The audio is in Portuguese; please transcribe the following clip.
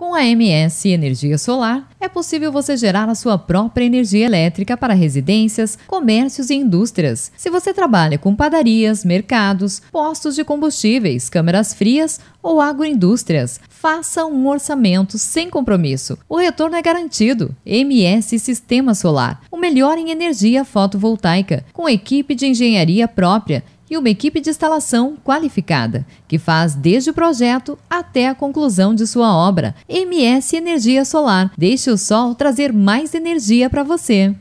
Com a MS Energia Solar, é possível você gerar a sua própria energia elétrica para residências, comércios e indústrias. Se você trabalha com padarias, mercados, postos de combustíveis, câmeras frias ou agroindústrias, faça um orçamento sem compromisso. O retorno é garantido. MS Sistema Solar, o melhor em energia fotovoltaica, com equipe de engenharia própria e uma equipe de instalação qualificada, que faz desde o projeto até a conclusão de sua obra. MS Energia Solar. Deixe o sol trazer mais energia para você.